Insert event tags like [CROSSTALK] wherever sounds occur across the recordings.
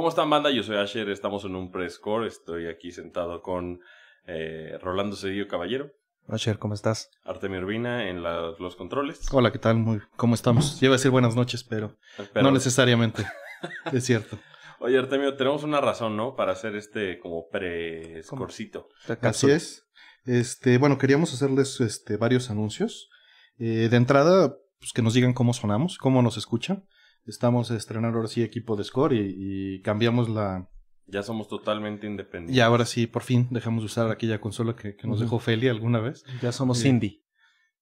¿Cómo están, banda? Yo soy Asher, estamos en un pre-score. Estoy aquí sentado con eh, Rolando Cedillo Caballero. Asher, ¿cómo estás? Artemio Urbina en los controles. Hola, ¿qué tal? Muy, ¿Cómo estamos? Yo a decir buenas noches, pero, eh, no necesariamente. [LAUGHS] es cierto. Oye, Artemio, tenemos una razón, ¿no? Para hacer este como pre scorecito Así es. Este, bueno, queríamos hacerles este, varios anuncios. Eh, de entrada, pues que nos digan cómo sonamos, cómo nos escuchan estamos a estrenar ahora sí equipo de Score y, cambiamos la... Ya somos totalmente independientes. Y ahora sí, por fin, dejamos de usar aquella consola que, nos dejó Feli alguna vez. Ya somos Cindy.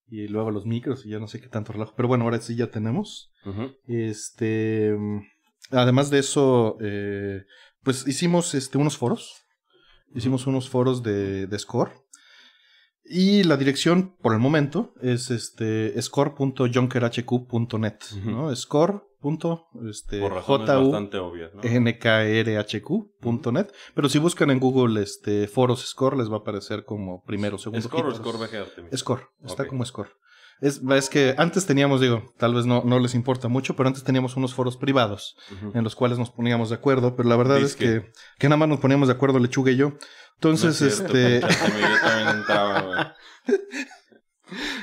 Y luego los micros y ya no sé qué tanto relajo. Pero bueno, ahora sí ya tenemos. Este... Además de eso, eh, pues hicimos este, unos foros. Hicimos unos foros de, de Score. Y la dirección, por el momento, es este score.junkerhq.net, ¿no? Score. Punto, este, ¿no? pero si buscan en Google este foros score les va a aparecer como primero, segundo. Score o score Score, está como score. Es, es, que antes teníamos, digo, tal vez no, les importa mucho, pero antes teníamos unos foros privados en los cuales nos poníamos de acuerdo, pero la verdad es que, que nada más nos poníamos de acuerdo Lechuga y yo. Entonces, este...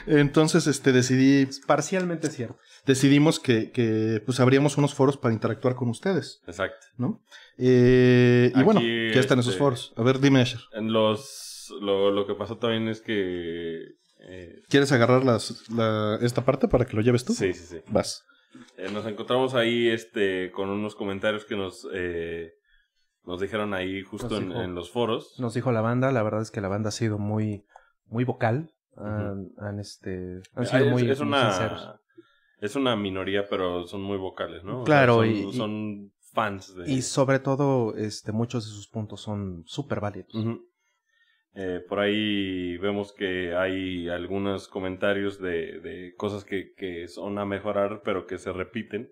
Entonces, este, decidí... parcialmente cierto. Decidimos que, pues, abríamos unos foros para interactuar con ustedes. Exacto. ¿No? Eh, y bueno, ya están esos este, foros. A ver, dime, En los... Lo, lo que pasó también es que ¿Quieres agarrar esta parte para que lo lleves tú? Sí, sí, sí. Vas. Eh, nos encontramos ahí este, con unos comentarios que nos, eh, nos dijeron ahí justo en, los foros. Nos dijo la banda, la verdad es que la banda ha sido muy, muy vocal. han, este, ah, sido es, muy, es una, Es una minoría, pero son muy vocales, ¿no? Claro, y, son fans de... Y sobre todo, este, muchos de sus puntos son súper válidos. Eh, por ahí vemos que hay algunos comentarios de, cosas que, son a mejorar, pero que se repiten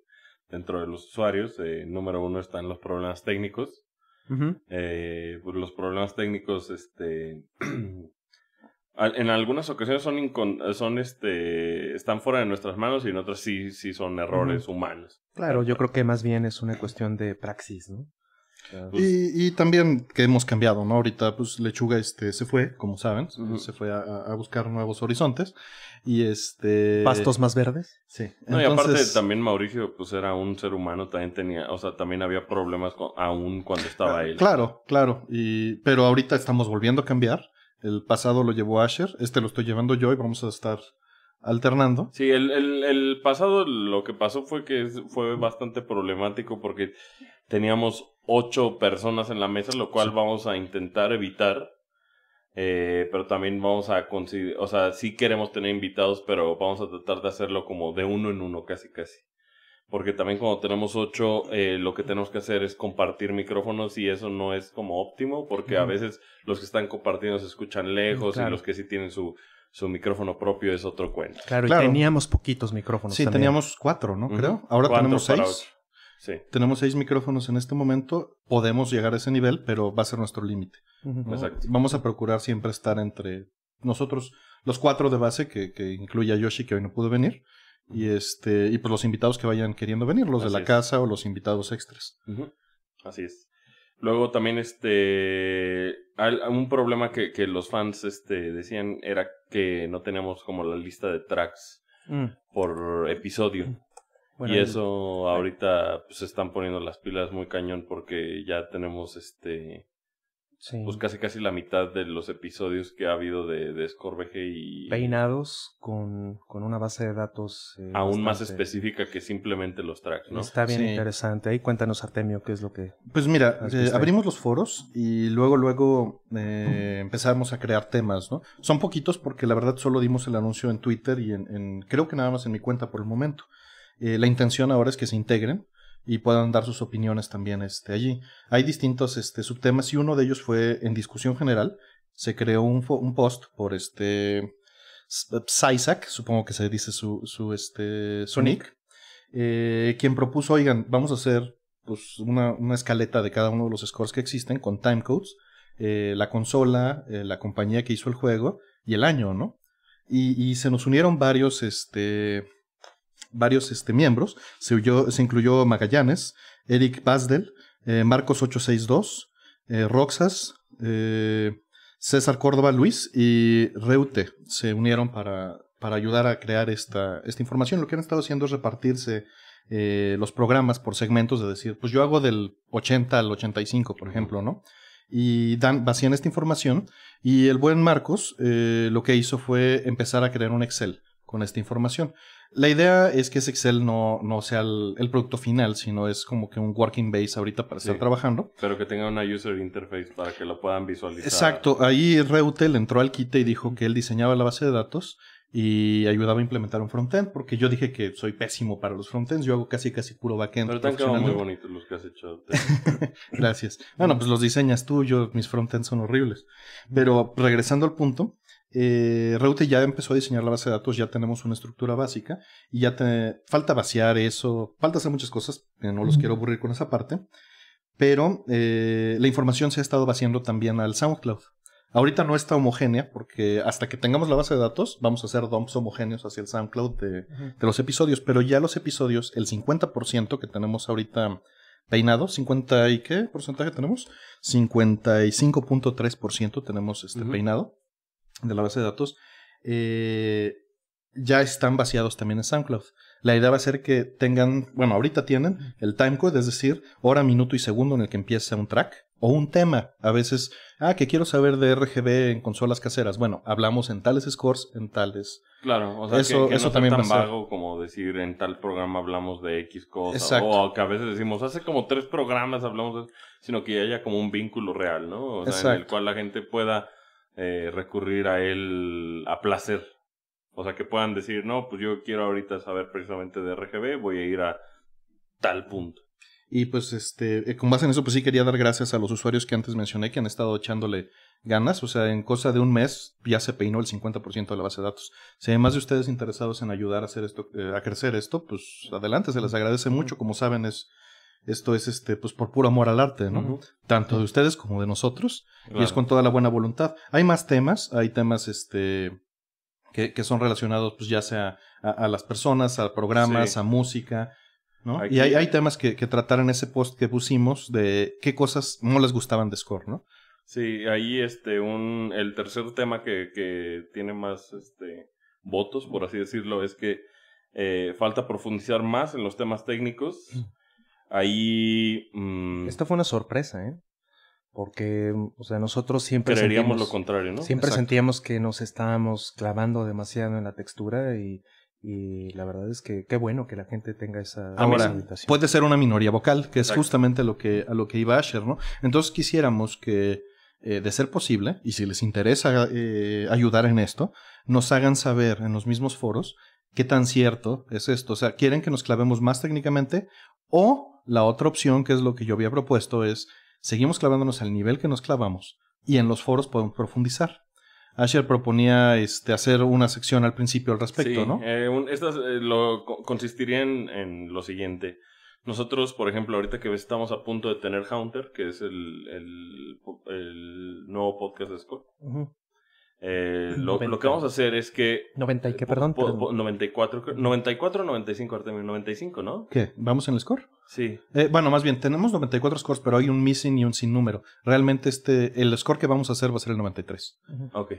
dentro de los usuarios. Eh, número uno están los problemas técnicos. Eh, pues, los problemas técnicos, este, [CLEARS THROAT] en algunas ocasiones son, son este, están fuera de nuestras manos y en otras sí, sí son errores humanos. Claro, yo creo que más bien es una cuestión de praxis, ¿no? Y, y, también que hemos cambiado, ¿no? Ahorita, pues, Lechuga este, se fue, como saben, se fue a, buscar nuevos horizontes y este... Pastos más verdes. Sí. y aparte también Mauricio, pues, era un ser humano, también tenía, o sea, también había problemas con, aún cuando estaba ah, él. Claro, claro, y, pero ahorita estamos volviendo a cambiar. El pasado lo llevó Asher, este lo estoy llevando yo y vamos a estar alternando. Sí, el, el pasado lo que pasó fue que fue bastante problemático porque teníamos ocho personas en la mesa, lo cual vamos a intentar evitar. Eh, pero también vamos a conseguir, o sea, sí queremos tener invitados, pero vamos a tratar de hacerlo como de uno en uno, casi, casi. Porque también cuando tenemos ocho, eh, lo que tenemos que hacer es compartir micrófonos y eso no es como óptimo, porque a veces los que están compartiendo se escuchan lejos y los que sí tienen su, su micrófono propio es otro cuento. Claro, y teníamos poquitos micrófonos. Sí, teníamos cuatro, ¿no? Creo. Ahora tenemos seis. Tenemos seis micrófonos en este momento, podemos llegar a ese nivel, pero va a ser nuestro límite. Vamos a procurar siempre estar entre nosotros, los cuatro de base, que, incluye a Yoshi, que hoy no pudo venir, y este y pues los invitados que vayan queriendo venir, los de la casa o los invitados extras. Así es. Luego también este un problema que, los fans este, decían era que no teníamos como la lista de tracks mm. por episodio. Mm y eso ahorita pues, se están poniendo las pilas muy cañón porque ya tenemos este pues casi casi la mitad de los episodios que ha habido de, de Scorbeje y peinados con, con una base de datos eh, aún más específica que simplemente los tracks, ¿no? Está bien interesante. Ahí cuéntanos Artemio qué es lo que Pues mira, eh, abrimos los foros y luego luego eh, empezamos a crear temas, ¿no? Son poquitos porque la verdad solo dimos el anuncio en Twitter y en creo que nada más en mi cuenta por el momento. Eh, la intención ahora es que se integren y puedan dar sus opiniones también este, allí. Hay distintos este, subtemas y uno de ellos fue en discusión general. Se creó un, post por este supongo que se dice su, este, Sonic, eh, quien propuso, oigan, vamos a hacer pues, una, escaleta de cada uno de los scores que existen con timecodes, eh, la consola, la compañía que hizo el juego y el año, ¿no? Y, y se nos unieron varios, este, varios este, miembros. Se, incluyó Magallanes, Eric Basdel, eh, Marcos 862, eh, Roxas, eh, César Córdoba Luis y Reute se unieron para, ayudar a crear esta, esta, información. Lo que han estado haciendo es repartirse los programas por segmentos, de decir, pues yo hago del 80 al 85, por ejemplo, ¿no? y dan, vacían esta información. Y el buen Marcos lo que hizo fue empezar a crear un Excel con esta información. La idea es que ese Excel no, no sea el, producto final, sino es como que un working base ahorita para estar trabajando. Pero que tenga una user interface para que lo puedan visualizar. Exacto. Ahí Reutel entró al quite y dijo que él diseñaba la base de datos y ayudaba a implementar un frontend, porque yo dije que soy pésimo para los frontends, yo hago casi casi puro backend. Pero te han muy bonitos los que has hecho. [LAUGHS] Gracias. Bueno, pues los diseñas tú, yo, mis frontends son horribles. Pero regresando al punto, eh, Reute ya empezó a diseñar la base de datos, ya tenemos una estructura básica y ya te, falta vaciar eso, falta hacer muchas cosas, eh, no los quiero aburrir con esa parte, pero eh, la información se ha estado vaciando también al SoundCloud. Ahorita no está homogénea porque hasta que tengamos la base de datos vamos a hacer dumps homogéneos hacia el SoundCloud de, los episodios, pero ya los episodios, el 50% que tenemos ahorita peinado, 50 y qué porcentaje tenemos? 55.3% tenemos este peinado de la base de datos, eh, ya están vaciados también en SoundCloud. La idea va a ser que tengan, bueno, ahorita tienen el timecode, es decir, hora, minuto y segundo en el que empieza un track o un tema. A veces, ah, que quiero saber de RGB en consolas caseras. Bueno, hablamos en tales scores, en tales. Claro, o sea, eso, que, eso no también tan vago como decir en tal programa hablamos de X cosa. O que a veces decimos, hace como tres programas hablamos de. Sino que haya como un vínculo real, ¿no? O sea, en el cual la gente pueda eh, recurrir a él a placer. O sea, que puedan decir, no, pues yo quiero ahorita saber precisamente de RGB, voy a ir a tal punto. Y pues, este, eh, con base en eso, pues sí quería dar gracias a los usuarios que antes mencioné que han estado echándole ganas. O sea, en cosa de un mes ya se peinó el 50% de la base de datos. Si hay más de ustedes interesados en ayudar a hacer esto, eh, a crecer esto, pues adelante, se les agradece mucho. Como saben, es esto es este, pues por puro amor al arte, ¿no? Tanto de ustedes como de nosotros. Y es con toda la buena voluntad. Hay más temas, hay temas este que, son relacionados, pues ya sea a, las personas, a programas, a música. ¿no? Y hay, hay temas que, tratar en ese post que pusimos de qué cosas no les gustaban de Score, ¿no? Sí, ahí este, un, el tercer tema que, tiene más este, votos, por así decirlo, es que eh, falta profundizar más en los temas técnicos. Mm. Ahí... Mm, Esta fue una sorpresa, ¿eh? Porque, mm, o sea, nosotros siempre... Creeríamos lo contrario, ¿no? Siempre sentíamos que nos estábamos clavando demasiado en la textura y, la verdad es que qué bueno que la gente tenga esa Ahora, puede ser una minoría vocal, que es justamente lo que, a lo que iba a Asher, ¿no? Entonces quisiéramos que, eh, de ser posible, y si les interesa eh, ayudar en esto, nos hagan saber en los mismos foros qué tan cierto es esto. O sea, ¿quieren que nos clavemos más técnicamente o la otra opción, que es lo que yo había propuesto, es seguimos clavándonos al nivel que nos clavamos y en los foros podemos profundizar. Asher proponía este, hacer una sección al principio al respecto, ¿no? Eh, eh lo, consistiría en, lo siguiente. Nosotros, por ejemplo, ahorita que estamos a punto de tener Hunter, que es el, nuevo podcast de Scott, lo, lo, que vamos a hacer es que... y qué, eh, perdón. 94, 94 95, Artemio, 95, ¿no? ¿Qué? ¿Vamos en el score? Sí. Eh, bueno, más bien, tenemos 94 scores, pero hay un missing y un sin número. Realmente este, el score que vamos a hacer va a ser el 93. Ok.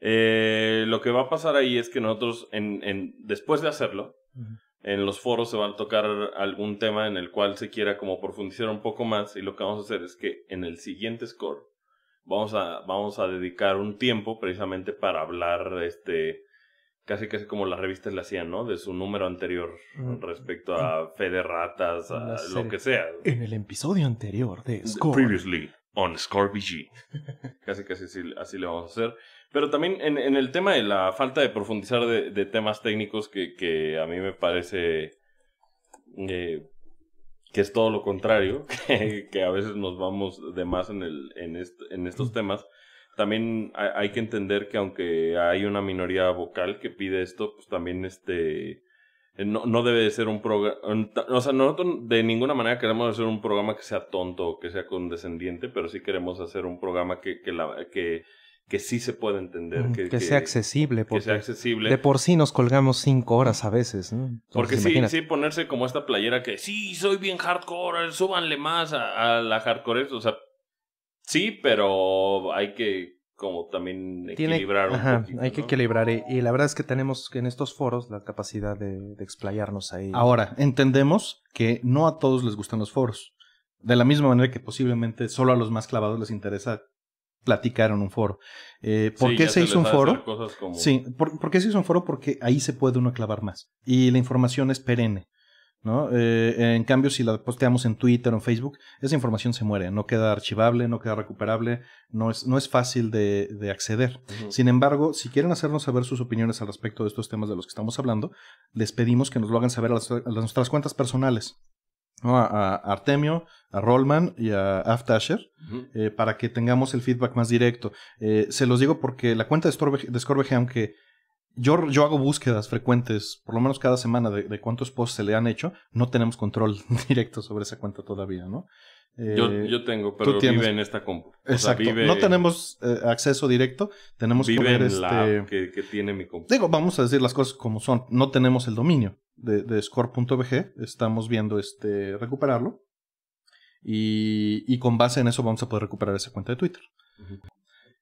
Eh, lo que va a pasar ahí es que nosotros, en, en después de hacerlo, en los foros se va a tocar algún tema en el cual se quiera como profundizar un poco más y lo que vamos a hacer es que en el siguiente score vamos a, vamos a dedicar un tiempo precisamente para hablar, este, casi casi como las revistas le hacían, ¿no? De su número anterior mm. respecto a fe ratas, a lo que sea. En el episodio anterior de Score. Previously on Score BG. [LAUGHS] casi casi así, así, le vamos a hacer. Pero también en, el tema de la falta de profundizar de, temas técnicos que, a mí me parece... Eh, que es todo lo contrario, [LAUGHS] que, a veces nos vamos de más en, estos temas, también hay, que entender que aunque hay una minoría vocal que pide esto, pues también este... No, debe de ser un programa, o sea, nosotros de ninguna manera queremos hacer un programa que sea tonto, que sea condescendiente, pero sí queremos hacer un programa que, la, que que sí se puede entender. Que, sea accesible. Porque que sea accesible. De por sí nos colgamos cinco horas a veces. porque sí, sí, ponerse como esta playera que sí, soy bien hardcore, súbanle más a, la hardcore. O sea, sí, pero hay que como también equilibrar un Hay que equilibrar y, la verdad es que tenemos en estos foros la capacidad de, de explayarnos ahí. Ahora, entendemos que no a todos les gustan los foros. De la misma manera que posiblemente solo a los más clavados les interesa platicar en un foro. Eh, ¿Por qué se hizo un foro? Sí, ¿por, qué se hizo un foro? Porque ahí se puede uno clavar más. Y la información es perenne. ¿no? Eh, en cambio, si la posteamos en Twitter o en Facebook, esa información se muere, no queda archivable, no queda recuperable, no es, no es fácil de, acceder. Sin embargo, si quieren hacernos saber sus opiniones al respecto de estos temas de los que estamos hablando, les pedimos que nos lo hagan saber a, las, a nuestras cuentas personales a, Artemio, a Rollman y a Aftasher, eh, para que tengamos el feedback más directo. Eh, se los digo porque la cuenta de, Storbe aunque yo, yo, hago búsquedas frecuentes, por lo menos cada semana, de, cuántos posts se le han hecho, no tenemos control [LAUGHS] directo sobre esa cuenta todavía, ¿no? Eh, yo, yo, tengo, pero vive en esta compu. no tenemos acceso directo. Tenemos que ver La este que, que, tiene mi compu. Digo, vamos a decir las cosas como son. No tenemos el dominio de, de score.bg, estamos viendo este recuperarlo. Y, con base en eso vamos a poder recuperar esa cuenta de Twitter.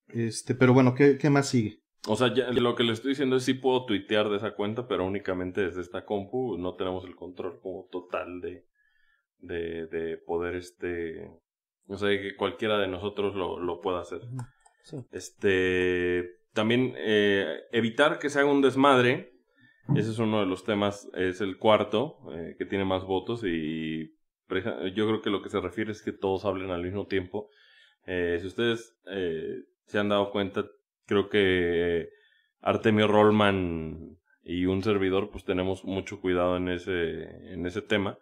Este, pero bueno, ¿qué, más sigue? O sea, lo que le estoy diciendo es si puedo tuitear de esa cuenta, pero únicamente desde esta compu no tenemos el control como total de, de, de poder este... O sea, que cualquiera de nosotros lo, pueda hacer. Este... También eh, evitar que se haga un desmadre ese es uno de los temas, es el cuarto, eh, que tiene más votos y yo creo que lo que se refiere es que todos hablen al mismo tiempo. Eh, si ustedes eh, se han dado cuenta, creo que Artemio Rollman y un servidor pues tenemos mucho cuidado en ese, en ese tema.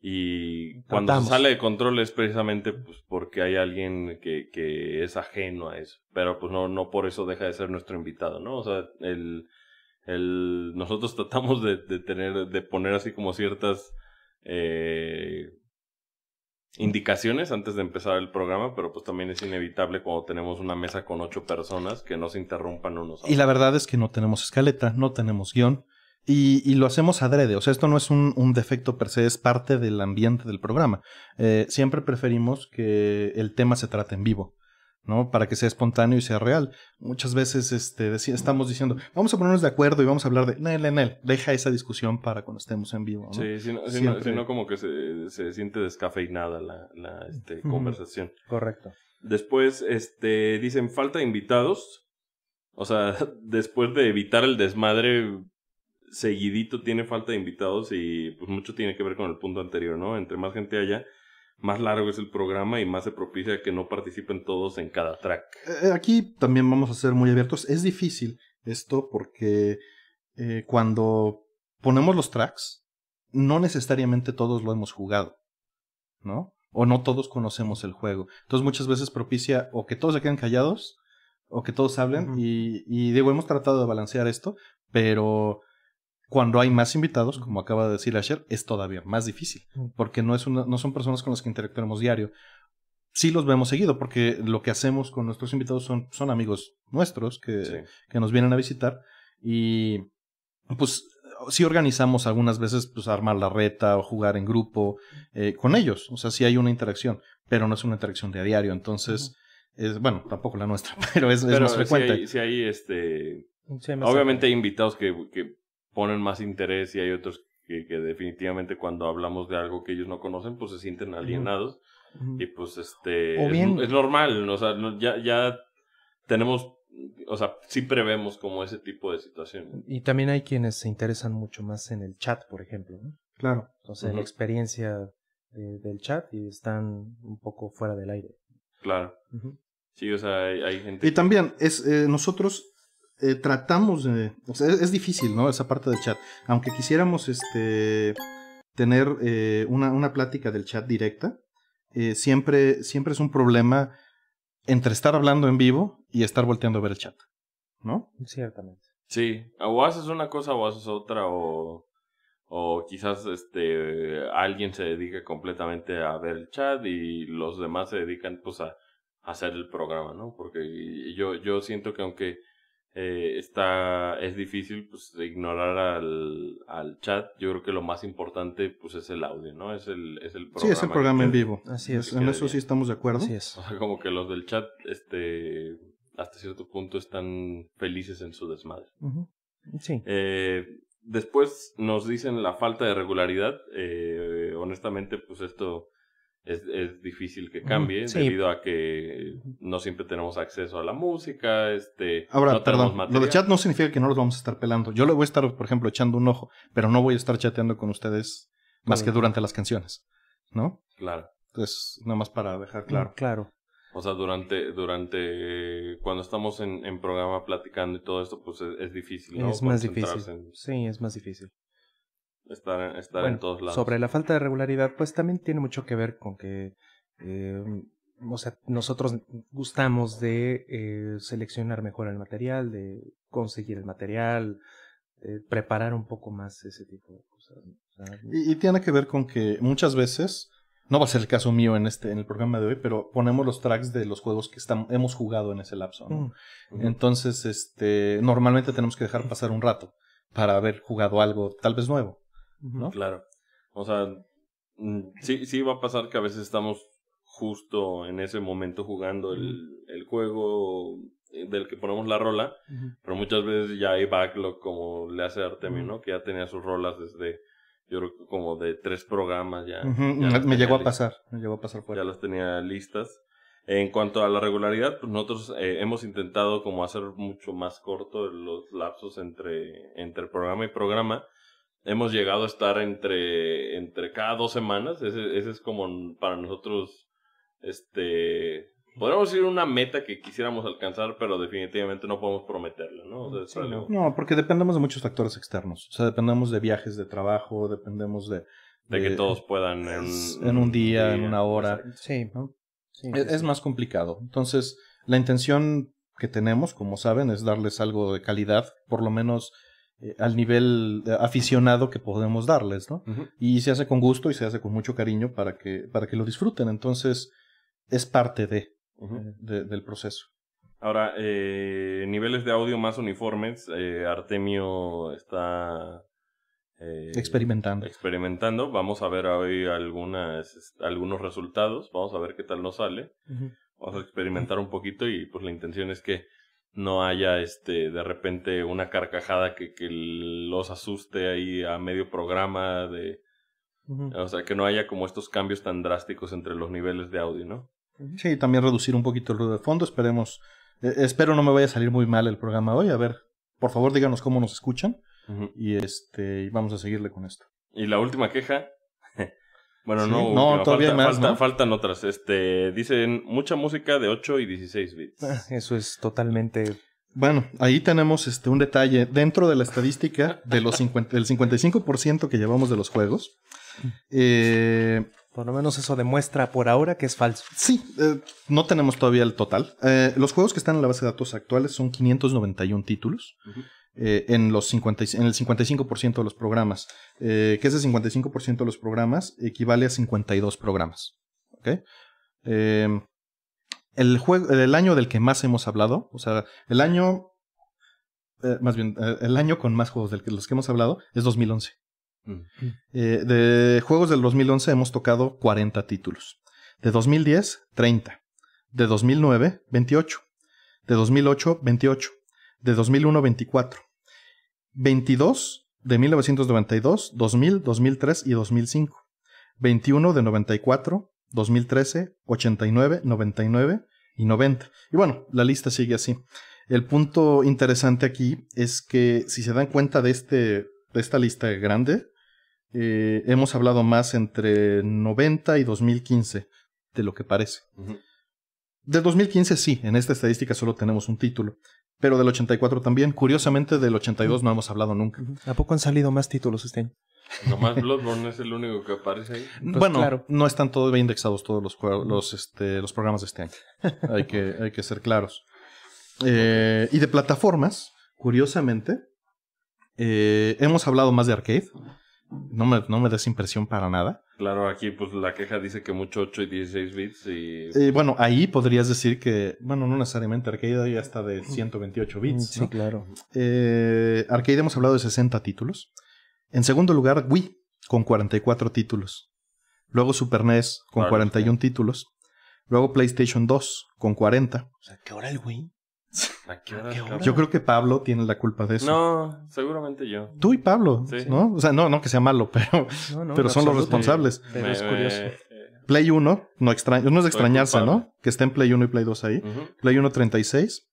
Y cuando sale de control es precisamente pues, porque hay alguien que, que es ajeno a eso. Pero pues no, no por eso deja de ser nuestro invitado, ¿no? O sea, el el, nosotros tratamos de, tener, de poner así como ciertas eh, indicaciones antes de empezar el programa, pero pues también es inevitable cuando tenemos una mesa con ocho personas que no se interrumpan unos. A y la verdad es que no tenemos escaleta, no tenemos guión. Y, lo hacemos adrede, o sea, esto no es un, defecto per se, es parte del ambiente del programa. Eh, siempre preferimos que el tema se trate en vivo. ¿no? Para que sea espontáneo y sea real. Muchas veces este, estamos diciendo, vamos a ponernos de acuerdo y vamos a hablar de, Nel, Nel, deja esa discusión para cuando estemos en vivo. ¿no? Sí, si no, como que se, siente descafeinada la, este, conversación. correcto. Después, este, dicen, falta de invitados. O sea, [LAUGHS] después de evitar el desmadre, seguidito tiene falta de invitados y pues mucho tiene que ver con el punto anterior, ¿no? Entre más gente haya, más largo es el programa y más se propicia que no participen todos en cada track. Eh, aquí también vamos a ser muy abiertos. Es difícil esto porque eh, cuando ponemos los tracks, no necesariamente todos lo hemos jugado, ¿no? O no todos conocemos el juego. Entonces muchas veces propicia o que todos se queden callados o que todos hablen. y, y digo, hemos tratado de balancear esto, pero cuando hay más invitados, como acaba de decir Asher, es todavía más difícil, porque no, es una, no son personas con las que interactuamos diario. Sí los vemos seguido, porque lo que hacemos con nuestros invitados son, son amigos nuestros que, nos vienen a visitar y pues sí organizamos algunas veces pues armar la reta o jugar en grupo eh, con ellos, o sea, sí hay una interacción, pero no es una interacción de a diario, entonces, es, bueno, tampoco la nuestra, [LAUGHS] pero es, más frecuente. Si hay, este, obviamente hay invitados que ponen más interés y hay otros que, definitivamente cuando hablamos de algo que ellos no conocen, pues se sienten alienados. Y pues este es, normal, o sea, ya, ya tenemos, o sea, siempre vemos como ese tipo de situaciones. Y también hay quienes se interesan mucho más en el chat, por ejemplo. Claro. Entonces, la experiencia eh, del chat y están un poco fuera del aire. Claro. Sí, o sea, hay, gente. Y también, es, eh, nosotros eh, tratamos de. O sea, es, difícil, ¿no? Esa parte del chat. Aunque quisiéramos este, tener eh, una, una, plática del chat directa, eh, siempre, siempre es un problema entre estar hablando en vivo y estar volteando a ver el chat, ¿no? Ciertamente. Sí, o haces una cosa o haces otra, o, o quizás este, alguien se dedique completamente a ver el chat y los demás se dedican pues a, a hacer el programa, ¿no? Porque yo, yo siento que aunque eh, está, es difícil pues, ignorar al, al, chat. Yo creo que lo más importante pues, es el audio, ¿no? Es el, es el programa. Sí, es el programa en vivo. Así es, en eso sí estamos de acuerdo. Así es. como que los del chat, este, hasta cierto punto, están felices en su desmadre. Sí. Eh, después nos dicen la falta de regularidad. Eh, honestamente, pues esto es, es difícil que cambie debido a que no siempre tenemos acceso a la música, este, Ahora, no perdón, lo de chat no significa que no los vamos a estar pelando. Yo le voy a estar, por ejemplo, echando un ojo, pero no voy a estar chateando con ustedes más que durante las canciones, ¿no? Claro. Entonces, nada más para dejar mm, claro. Claro. O sea, durante, durante, cuando estamos en, en, programa platicando y todo esto, pues es, difícil, Es más difícil. Sí, es más difícil estar, en todos lados. Sobre la falta de regularidad, pues también tiene mucho que ver con que eh, mm, o sea, nosotros gustamos de eh, seleccionar mejor el material, de conseguir el material, preparar un poco más ese tipo de cosas. Y, tiene que ver con que muchas veces, no va a ser el caso mío en este, en el programa de hoy, pero ponemos los tracks de los juegos que estamos, hemos jugado en ese lapso. Mm. Entonces, este, normalmente tenemos que dejar pasar un rato para haber jugado algo tal vez nuevo. ¿no? Claro. O sea, mm, sí, sí va a pasar que a veces estamos justo en ese momento jugando el, el juego del que ponemos la rola, pero muchas veces ya hay backlog como le hace Artemio, Que ya tenía sus rolas desde, yo creo como de tres programas ya. me llegó a pasar, me llegó a pasar fuera. Ya las tenía listas. En cuanto a la regularidad, pues nosotros eh, hemos intentado como hacer mucho más corto los lapsos entre, entre programa y programa hemos llegado a estar entre, entre cada dos semanas. Ese, es como para nosotros, este, podríamos decir una meta que quisiéramos alcanzar, pero definitivamente no podemos prometerla, ¿no? No, porque dependemos de muchos factores externos. O sea, dependemos de viajes, de trabajo, dependemos de... De, que todos puedan en, un día, en una hora. Sí, ¿no? sí. E, es más complicado. Entonces, la intención que tenemos, como saben, es darles algo de calidad, por lo menos eh, al nivel eh, aficionado que podemos darles, ¿no? Y se hace con gusto y se hace con mucho cariño para que, para que lo disfruten. Entonces, es parte de, eh, del proceso. Ahora, eh, niveles de audio más uniformes. Artemio está experimentando. Experimentando. Vamos a ver hoy algunas, algunos resultados. Vamos a ver qué tal nos sale. Vamos a experimentar un poquito y pues la intención es que no haya este de repente una carcajada que, que los asuste ahí a medio programa de o sea que no haya como estos cambios tan drásticos entre los niveles de audio no sí también reducir un poquito el ruido de fondo esperemos e, espero no me vaya a salir muy mal el programa hoy a ver por favor díganos cómo nos escuchan y este y vamos a seguirle con esto y la última queja bueno, no, todavía faltan otras. Este, dicen mucha música de 8 y 16 bits. Ah, eso es totalmente bueno, ahí tenemos este, un detalle. Dentro de la estadística de los del 55% que llevamos de los juegos. Eh, por lo menos eso demuestra por ahora que es falso. Sí, eh, no tenemos todavía el total. Eh, los juegos que están en la base de datos actuales son 591 títulos. Eh, en, los en el 55% de los programas, eh, que ese 55% de los programas equivale a 52 programas. Em, el, juego, año del que más hemos hablado, o sea, el año, eh, más bien, el año con más juegos de los que hemos hablado es 2011. Mm. de juegos del 2011 hemos tocado 40 títulos. De 2010, 30. De 2009, 28. De 2008, 28. De 2001, 24. 22 de 1992, 2000, 2003 y 2005. 21 de 94, 2013, 89, 99 y 90. Y bueno, la lista sigue así. El punto interesante aquí es que si se dan cuenta de, este, esta lista grande, eh, hemos hablado más entre 90 y 2015 de lo que parece. Del 2015 sí, en esta estadística solo tenemos un título, pero del 84 también. Curiosamente, del 82 no hemos hablado nunca. ¿A poco han salido más títulos este año? Nomás [LAUGHS] Bloodborne es el único que aparece ahí. Pues pues bueno, no están todos indexados todos los, los, este, los programas de este [LAUGHS] hay, que, hay que ser claros. Eh, y de plataformas, curiosamente, eh, hemos hablado más de arcade no me, no me da esa impresión para nada. Claro, aquí pues la queja dice que mucho 8 y 16 bits y... bueno, ahí podrías decir que, bueno, no necesariamente arcade, ya está de 128 bits. Mm, sí, claro. Eh, arcade hemos hablado de 60 títulos. En segundo lugar, Wii, con 44 títulos. Luego Super NES, con 41 títulos. Luego PlayStation 2, con 40. O sea, que ahora el Wii yo creo que Pablo tiene la culpa de eso. No, seguramente yo. Tú y Pablo, ¿no? O sea, no, no que sea malo, [LAUGHS] pero, pero son los responsables. pero es curioso. Eh, Play 1, no, no es extrañarse, ¿no? Que estén Play 1 y Play 2 ahí. Play 1, 36.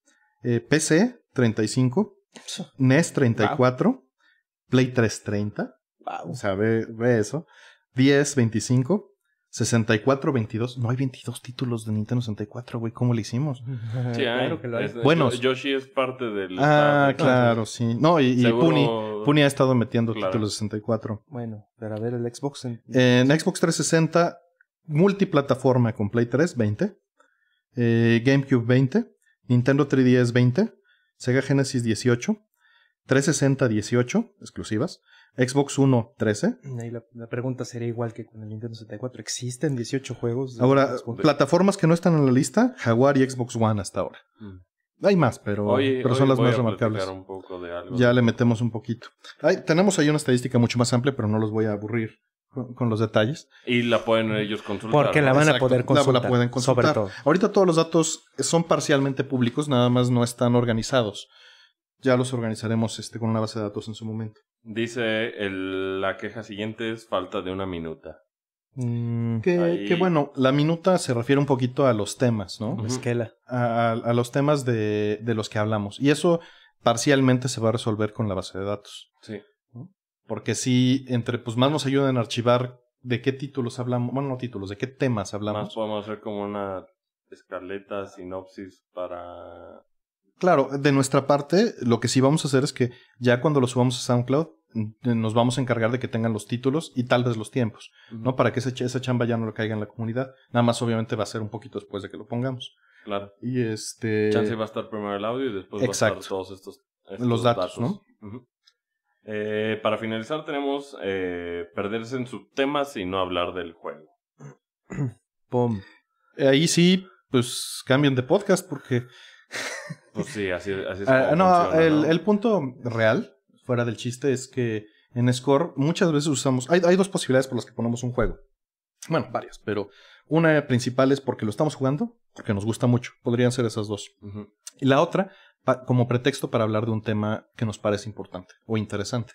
PC, 35. NES, 34. Play 3, 30. O sea, ve, ve eso. 10, 25. 64, 22. No hay 22 títulos de Nintendo 64, güey. ¿Cómo le hicimos? Sí, claro que lo hay. Bueno. Yoshi es parte del. Ah, claro, sí. No, y, Puni, Puni, ha estado metiendo títulos de 64. Bueno, pero a ver, el Xbox. En, Xbox 360, multiplataforma con Play 3, 20. Eh, GameCube, 20. Nintendo 3DS, 20. Sega Genesis, 18. 360, 18. Exclusivas. Xbox 1, 13. Mm, la, pregunta sería igual que con el Nintendo 64. ¿Existen 18 juegos? Ahora, plataformas que no están en la lista, Jaguar y Xbox One hasta ahora. Mm. Hay más, pero, son las más remarcables. Ya le metemos un poquito. tenemos ahí una estadística mucho más amplia, pero no los voy a aburrir con, los detalles. Y la pueden ellos consultar. Porque la van a poder consultar. Sobre todo. Ahorita todos los datos son parcialmente públicos, nada más no están organizados. Ya los organizaremos este, con una base de datos en su momento. Dice el, la queja siguiente es falta de una minuta. Mm, que, bueno, la minuta se refiere un poquito a los temas, ¿no? a, los temas de, los que hablamos. Y eso parcialmente se va a resolver con la base de datos. Sí. Porque si entre, pues más nos ayudan a archivar de qué títulos hablamos, bueno, no títulos, de qué temas hablamos. Más podemos hacer como una escaleta, sinopsis para Claro, de nuestra parte, lo que sí vamos a hacer es que ya cuando lo subamos a SoundCloud, mm, eh, nos vamos a encargar de que tengan los títulos y tal vez los tiempos, ¿no? Para que esa chamba ya no lo caiga en la comunidad. Nada más, obviamente, va a ser un poquito después de que lo pongamos. Claro. Y este. Chance va a estar primero el audio y después va a estar todos estos. los datos, ¿no? Eh, para finalizar, tenemos eh, perderse en subtemas y no hablar del juego. [CLEARS THROAT] Pum. Ahí sí, pues cambien de podcast porque pues sí, así, es. Ah, no, el, punto real, fuera del chiste, es que en Score muchas veces usamos. Hay, dos posibilidades por las que ponemos un juego. Bueno, varias, pero una principal es porque lo estamos jugando, porque nos gusta mucho. Podrían ser esas dos. Y la otra, como pretexto para hablar de un tema que nos parece importante o interesante.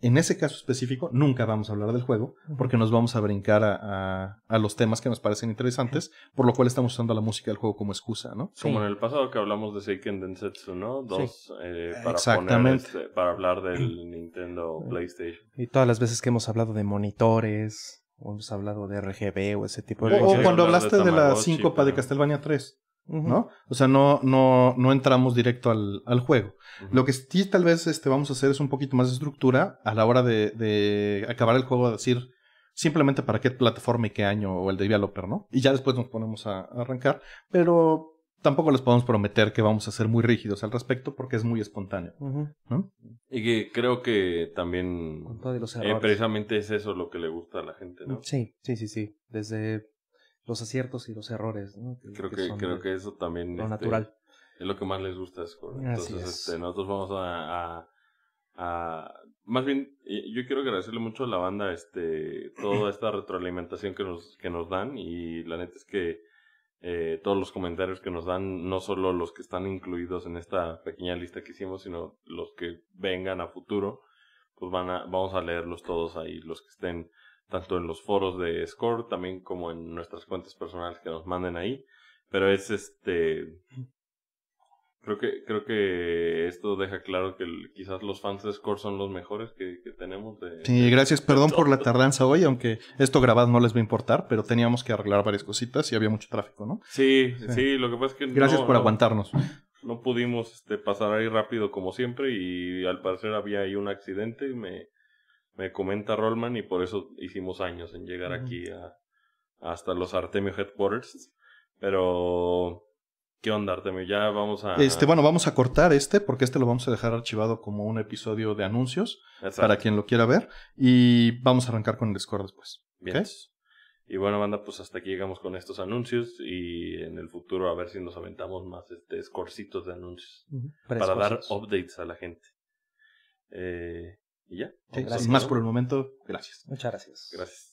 En ese caso específico, nunca vamos a hablar del juego, porque nos vamos a brincar a, los temas que nos parecen interesantes, por lo cual estamos usando la música del juego como excusa, ¿no? Como en el pasado que hablamos de Seiken Densetsu, ¿no? Dos, eh, para Poner este, para hablar del Nintendo PlayStation. Y todas las veces que hemos hablado de monitores, o hemos hablado de RGB o ese tipo de... cosas. o cuando hablaste de, la síncopa de Castlevania 3. ¿No? O sea, no, no, no entramos directo al, juego. Lo que sí tal vez este, vamos a hacer es un poquito más de estructura a la hora de, acabar el juego, decir simplemente para qué plataforma y qué año o el developer, ¿no? Y ya después nos ponemos a, arrancar, pero tampoco les podemos prometer que vamos a ser muy rígidos al respecto porque es muy espontáneo. Y que creo que también eh, precisamente es eso lo que le gusta a la gente, ¿no? Sí, sí, sí, sí. Desde los aciertos y los errores. creo que, creo que eso también lo este, natural. es lo que más les gusta Entonces, este, nosotros vamos a, a, Más bien, yo quiero agradecerle mucho a la banda este toda [CLEARS THROAT] esta retroalimentación que nos, que nos dan y la neta es que eh, todos los comentarios que nos dan, no solo los que están incluidos en esta pequeña lista que hicimos, sino los que vengan a futuro, pues van a, vamos a leerlos todos ahí, los que estén tanto en los foros de Score, también como en nuestras cuentas personales que nos manden ahí. Pero es este. Creo que, creo que esto deja claro que quizás los fans de Score son los mejores que, tenemos. sí, gracias. Perdón por la tardanza hoy, aunque esto grabado no les va a importar, pero teníamos que arreglar varias cositas y había mucho tráfico, ¿no? Sí, sí, lo que pasa es que. Gracias por aguantarnos. No pudimos este, pasar ahí rápido como siempre y al parecer había ahí un accidente y me me comenta Rollman y por eso hicimos años en llegar aquí a, hasta los Artemio Headquarters. Pero, ¿qué onda, Artemio? Ya vamos a... Este, bueno, vamos a cortar este porque este lo vamos a dejar archivado como un episodio de anuncios para quien lo quiera ver. Y vamos a arrancar con el Discord después. Bien. Y bueno, banda, pues hasta aquí llegamos con estos anuncios y en el futuro a ver si nos aventamos más este escorcitos de anuncios para, para dar updates a la gente. Eh, y ya. sin Más por el momento. Gracias. Muchas gracias. Gracias.